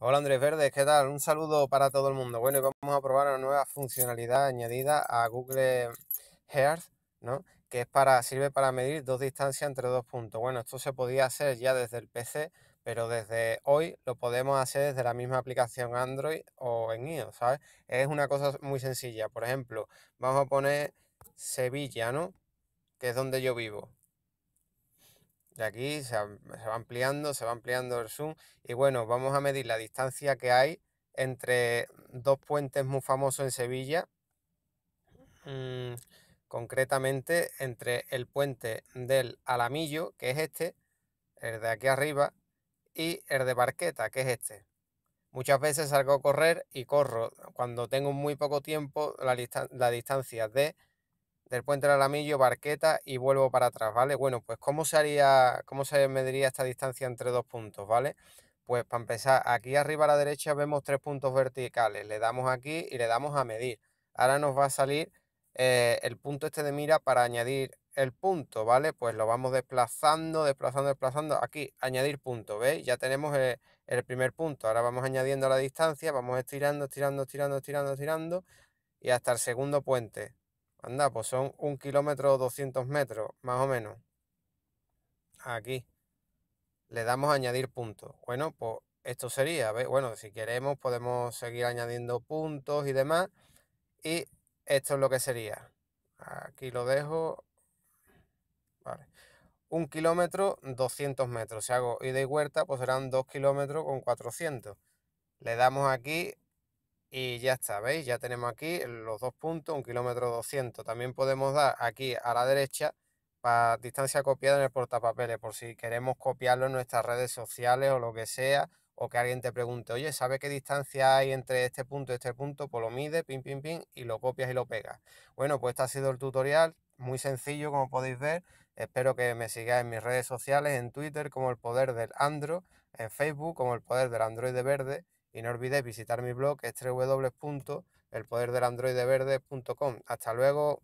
Hola Andrés Verdes, ¿qué tal? Un saludo para todo el mundo. Bueno, vamos a probar una nueva funcionalidad añadida a Google Earth, ¿no? Que es para, sirve para medir dos distancias entre dos puntos. Bueno, esto se podía hacer ya desde el PC, pero desde hoy lo podemos hacer desde la misma aplicación Android o en iOS, ¿sabes? Es una cosa muy sencilla. Por ejemplo, vamos a poner Sevilla, ¿no? Que es donde yo vivo de aquí se, va ampliando, se va ampliando el zoom y bueno, vamos a medir la distancia que hay entre dos puentes muy famosos en Sevilla, mm, concretamente entre el puente del Alamillo, que es este, el de aquí arriba, y el de Barqueta, que es este. Muchas veces salgo a correr y corro cuando tengo muy poco tiempo la distancia de del puente del Alamillo, Barqueta y vuelvo para atrás, ¿vale? Bueno, pues ¿cómo se, haría, cómo se mediría esta distancia entre dos puntos, ¿vale? Pues para empezar, aquí arriba a la derecha vemos tres puntos verticales, le damos aquí y le damos a medir. Ahora nos va a salir eh, el punto este de mira para añadir el punto, ¿vale? Pues lo vamos desplazando, desplazando, desplazando. Aquí, añadir punto, ¿veis? Ya tenemos el, eh, el primer punto. Ahora vamos añadiendo la distancia, vamos estirando, estirando, estirando, estirando, estirando y hasta el segundo puente. Anda, pues son un kilómetro 200 metros, más o menos. Aquí. Le damos a añadir puntos. Bueno, pues esto sería, bueno, si queremos podemos seguir añadiendo puntos y demás. Y esto es lo que sería. Aquí lo dejo. Vale. Un kilómetro, 200 metros. Si hago ida y vuelta, pues serán 2 kilómetros con 400. Le damos aquí y ya está, ¿veis? Ya tenemos aquí los dos puntos, un kilómetro 200. También podemos dar aquí a la derecha para distancia copiada en el portapapeles, por si queremos copiarlo en nuestras redes sociales o lo que sea, o que alguien te pregunte, oye, ¿sabe qué distancia hay entre este punto y este punto? Pues lo mide, pim, pim, pim, y lo copias y lo pegas. Bueno, pues este ha sido el tutorial, muy sencillo como podéis ver. Espero que me sigáis en mis redes sociales, en Twitter como el poder del Android, en Facebook como el poder del Android de verde y no olvidéis visitar mi blog, es www.elpoderdelandroideverde.com. Hasta luego.